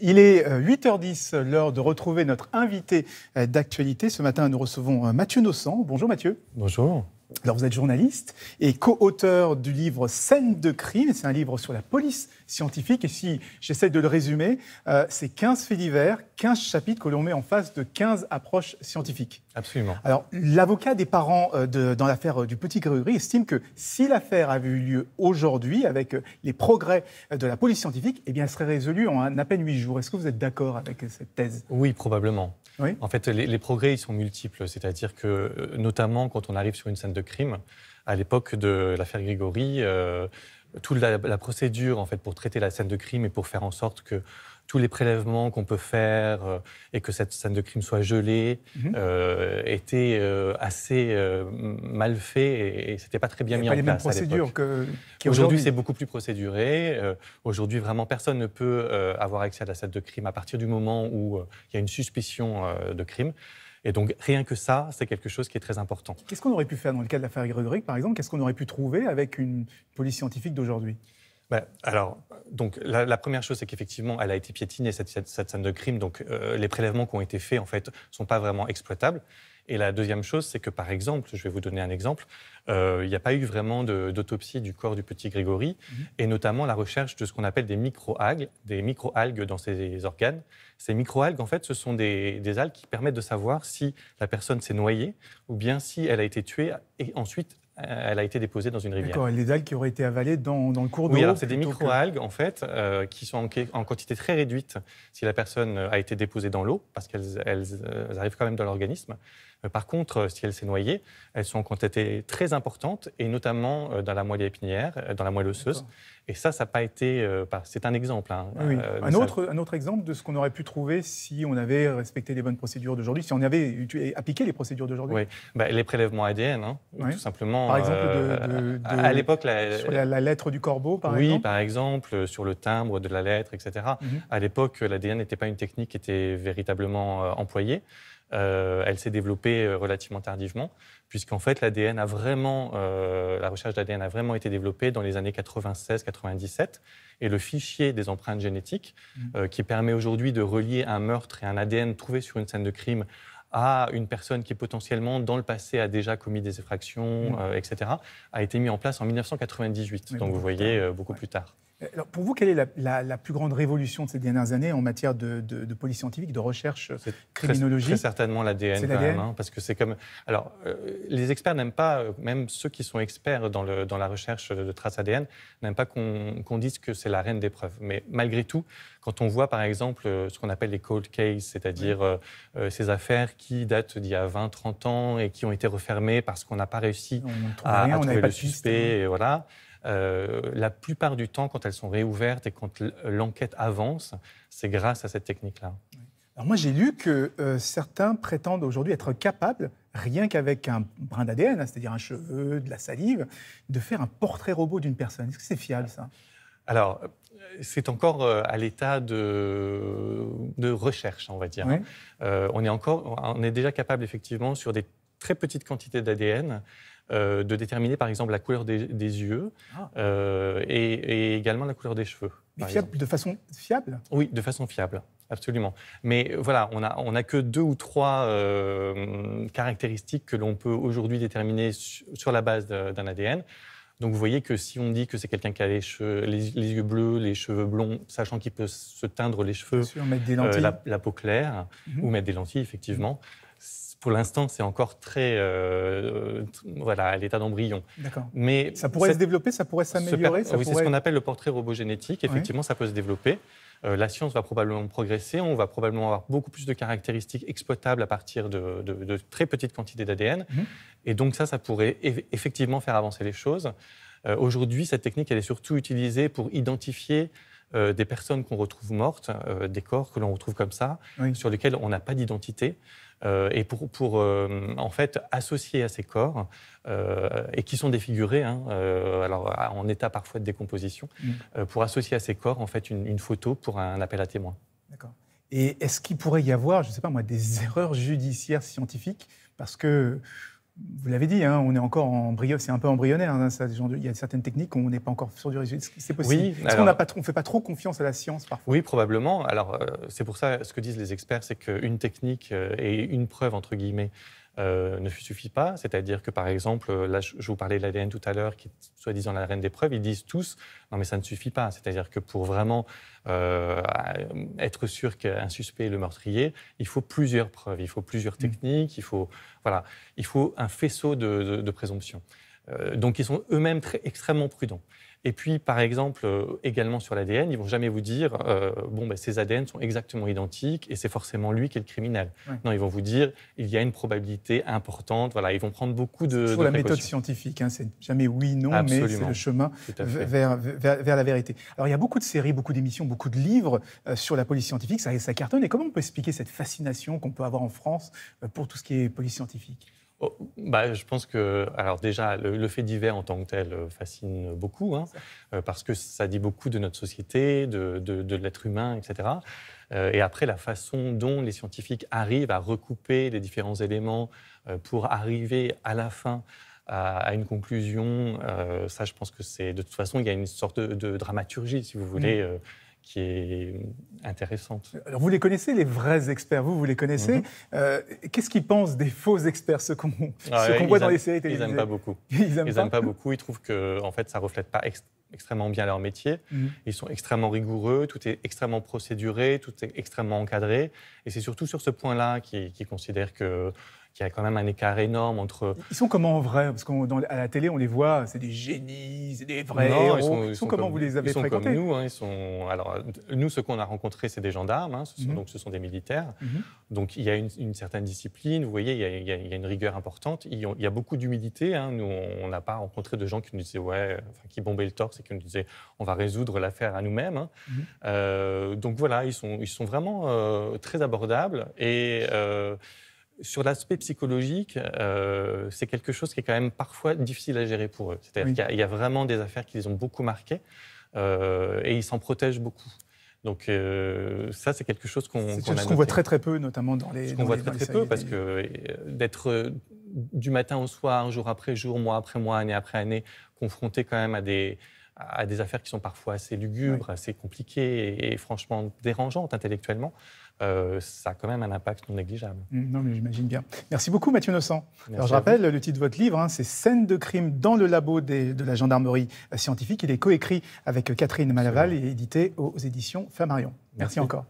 Il est 8h10, euh, l'heure de retrouver notre invité euh, d'actualité. Ce matin, nous recevons euh, Mathieu Nossan. Bonjour Mathieu. Bonjour. Alors vous êtes journaliste et co-auteur du livre Scène de crime, c'est un livre sur la police scientifique et si j'essaie de le résumer, c'est 15 faits divers 15 chapitres que l'on met en face de 15 approches scientifiques. Absolument. Alors, l'avocat des parents euh, de, dans l'affaire euh, du petit Grégory estime que si l'affaire avait eu lieu aujourd'hui, avec euh, les progrès de la police scientifique, eh bien, elle serait résolue en à peine 8 jours. Est-ce que vous êtes d'accord avec cette thèse Oui, probablement. Oui. En fait, les, progrès, ils sont multiples. C'est-à-dire que, notamment quand on arrive sur une scène de crime, à l'époque de l'affaire Grégory, toute la, procédure en fait pour traiter la scène de crime et pour faire en sorte que tous les prélèvements qu'on peut faire euh, et que cette scène de crime soit gelée mhm. euh, était euh, assez mal fait et, ce c'était pas très bien mis pas en les place. Mêmes procédures que aujourd'hui, c'est beaucoup plus procéduré. aujourd'hui, vraiment personne ne peut avoir accès à la scène de crime à partir du moment où il y a une suspicion de crime. Et donc rien que ça, c'est quelque chose qui est très important. Qu'est-ce qu'on aurait pu faire dans le cas de l'affaire Grégory, par exemple Qu'est-ce qu'on aurait pu trouver avec une police scientifique d'aujourd'hui ben, alors, donc la, première chose, c'est qu'effectivement, elle a été piétinée cette, scène de crime. Donc, euh, les prélèvements qui ont été faits, en fait, sont pas vraiment exploitables. Et la deuxième chose, c'est que par exemple, je vais vous donner un exemple, euh, il n'y a pas eu vraiment d'autopsie du corps du petit Grégory, mhm. et notamment la recherche de ce qu'on appelle des microalgues, des microalgues dans ses organes. Ces microalgues, en fait, ce sont des, des algues qui permettent de savoir si la personne s'est noyée ou bien si elle a été tuée et ensuite euh, elle a été déposée dans une rivière. D'accord, les algues qui auraient été avalées dans, le cours d'eau. Oui, c'est des micro-algues, en fait, euh, qui sont en, quantité très réduite si la personne euh, a été déposée dans l'eau, parce qu'elles arrivent quand même dans l'organisme. Par contre, si elle s'est noyée, elles sont en quantité très importante, et notamment dans la moelle épinière, dans la moelle osseuse. Et ça, ça n'a pas été. c'est un exemple. Hein, un, autre, un autre exemple de ce qu'on aurait pu trouver si on avait respecté les bonnes procédures d'aujourd'hui, si on avait appliqué les procédures d'aujourd'hui. Oui, bah, les prélèvements ADN, hein, tout simplement par exemple, de, euh, à l'époque, la, sur la, lettre du corbeau, par oui, exemple. Oui, par exemple, euh, sur le timbre de la lettre, etc. Mhm. À l'époque, l'ADN n'était pas une technique qui était véritablement euh, employée. elle s'est développée relativement tardivement, puisqu'en fait, l'ADN a vraiment, la recherche d'ADN a vraiment été développée dans les années 96-97. Et le fichier des empreintes génétiques, mhm. qui permet aujourd'hui de relier un meurtre et un ADN trouvé sur une scène de crime à une personne qui potentiellement dans le passé a déjà commis des effractions, mm. euh, etc., a été mis en place en 1998. donc vous voyez euh, beaucoup plus tard. Alors pour vous, quelle est la, plus grande révolution de ces dernières années en matière de, police scientifique, de recherche euh, criminologique très, certainement l'ADN, hein, parce que c'est comme. Alors, les experts n'aiment pas, même ceux qui sont experts dans, le, dans la recherche de traces ADN, n'aiment pas qu'on dise que c'est la reine des preuves. Mais malgré tout, quand on voit par exemple ce qu'on appelle les cold cases, c'est-à-dire ces affaires qui datent d'il y a 20, 30 ans et qui ont été refermées parce qu'on n'a pas réussi à, trouver le suspect. Hein. voilà. Euh, la plupart du temps, quand elles sont réouvertes et quand l'enquête avance, c'est grâce à cette technique-là. Alors moi, j'ai lu que euh, certains prétendent aujourd'hui être capables, rien qu'avec un brin d'ADN, hein, c'est-à-dire un cheveu, de la salive, de faire un portrait robot d'une personne. Est-ce que c'est fiable ça alors, euh, c'est encore euh, à l'état euh, de, recherche, on va dire. on, est déjà capable, effectivement, sur des très petites quantités d'ADN, de déterminer, par exemple, la couleur des, yeux ah. et, également la couleur des cheveux. de façon fiable Oui, de façon fiable. Absolument. Mais voilà, on n'a que deux ou trois caractéristiques que l'on peut aujourd'hui déterminer sur la base d'un ADN. Donc vous voyez que si on dit que c'est quelqu'un qui a les, les, yeux bleus, les cheveux blonds, sachant qu'il peut se teindre les cheveux, sûr, des euh, la, peau claire, mhm. ou mettre des lentilles, effectivement, pour l'instant, c'est encore très, euh, euh, voilà, à l'état d'embryon. D'accord. Mais ça pourrait se développer, ça pourrait s'améliorer. oui, c'est ce qu'on appelle le portrait génétique. Effectivement, ça peut se développer. Euh, la science va probablement progresser. On va probablement avoir beaucoup plus de caractéristiques exploitables à partir de, très petites quantités d'ADN. Mhm. Et donc ça, ça pourrait effectivement faire avancer les choses. Aujourd'hui, cette technique, elle est surtout utilisée pour identifier euh, des personnes qu'on retrouve mortes, euh, des corps que l'on retrouve comme ça, sur lesquels on n'a pas d'identité. Euh, et pour, pour en fait associer à ces corps et qui sont défigurés, hein, alors en état parfois de décomposition, mm. pour associer à ces corps en fait une, une photo pour un appel à témoins. D'accord. Et est-ce qu'il pourrait y avoir, je ne sais pas moi, des erreurs judiciaires scientifiques parce que vous l'avez dit, hein, on est encore en brio, c'est un peu embryonnaire. Hein, il y a certaines techniques on n'est pas encore sur du résultat. C'est possible. Est-ce qu'on ne fait pas trop confiance à la science parfois Oui, probablement. Alors, euh, c'est pour ça, ce que disent les experts, c'est qu'une technique et euh, une preuve, entre guillemets, euh, ne suffit pas. C'est-à-dire que, par exemple, euh, là, je vous parlais de l'ADN tout à l'heure, qui est soi-disant la reine des preuves, ils disent tous non, mais ça ne suffit pas. C'est-à-dire que pour vraiment euh, être sûr qu'un suspect est le meurtrier, il faut plusieurs preuves, il faut plusieurs mm. techniques, il, faut, voilà, il faut un faisceau de, de, présomption. donc, ils sont eux-mêmes extrêmement prudents. Et puis, par exemple, euh, également sur l'ADN, ils vont jamais vous dire euh, bon, ben, ces ADN sont exactement identiques et c'est forcément lui qui est le criminel. Non, ils vont vous dire il y a une probabilité importante. Voilà, ils vont prendre beaucoup de. Sur la méthode scientifique, hein, c'est jamais oui, non, mais c'est le chemin vers, la vérité. Alors, il y a beaucoup de séries, beaucoup d'émissions, beaucoup de livres euh, sur la police scientifique, ça, ça cartonne. Et comment on peut expliquer cette fascination qu'on peut avoir en France pour tout ce qui est police scientifique bah, Je pense que, alors déjà, le, fait divers en tant que tel euh, fascine beaucoup, hein, euh, parce que ça dit beaucoup de notre société, de, de, l'être humain, etc. Euh, et après, la façon dont les scientifiques arrivent à recouper les différents éléments pour arriver à la fin à, une conclusion. ça, je pense que c'est de toute façon, il y a une sorte de, dramaturgie, si vous voulez, mmh qui est intéressante. Alors vous les connaissez, les vrais experts, vous, vous les connaissez. Mhm. Euh, qu'est-ce qu'ils pensent des faux experts, ceux qu'on ah voit dans les séries télévisées Ils n'aiment pas beaucoup. Ils n'aiment pas, beaucoup, ils trouvent que en fait, ça ne reflète pas extrêmement bien leur métier. Mhm. Ils sont extrêmement rigoureux, tout est extrêmement procéduré, tout est extrêmement encadré. Et c'est surtout sur ce point-là qu'ils considèrent que il y a quand même un écart énorme entre. Ils sont comment en vrai Parce qu'à la télé, on les voit, c'est des génies, c'est des vrais Ils sont, comment vous les avez ils sont comme nous, hein, ils sont, alors, nous, ce qu'on a rencontré, c'est des gendarmes, hein, ce sont, mhm. donc ce sont des militaires. Mhm. Donc il y a une, certaine discipline, vous voyez, il y a, une rigueur importante. Il y a, beaucoup d'humilité. Hein. nous, on n'a pas rencontré de gens qui nous disaient, ouais, qui bombaient le torse et qui nous disaient, on va résoudre l'affaire à nous-mêmes. Mhm. Euh, donc voilà, ils sont, ils sont vraiment euh, très abordables. Et. Euh, sur l'aspect psychologique, euh, c'est quelque chose qui est quand même parfois difficile à gérer pour eux. C'est-à-dire qu'il y, a vraiment des affaires qui les ont beaucoup marquées euh, et ils s'en protègent beaucoup. Donc euh, ça, c'est quelque chose qu'on C'est ce qu'on voit très très peu, notamment dans les... Ce qu'on voit très, très peu, parce que d'être du matin au soir, jour après jour, mois après mois, année après année, confronté quand même à des, à des affaires qui sont parfois assez lugubres, assez compliquées et, franchement dérangeantes intellectuellement, euh, ça a quand même un impact non négligeable. Mm, non, mais j'imagine bien. Merci beaucoup, Mathieu Innocent. Alors, je rappelle le titre de votre livre, hein, c'est Scènes de crime dans le labo de la gendarmerie scientifique. Il est coécrit avec Catherine Malaval et édité aux, éditions Flammarion. Merci encore.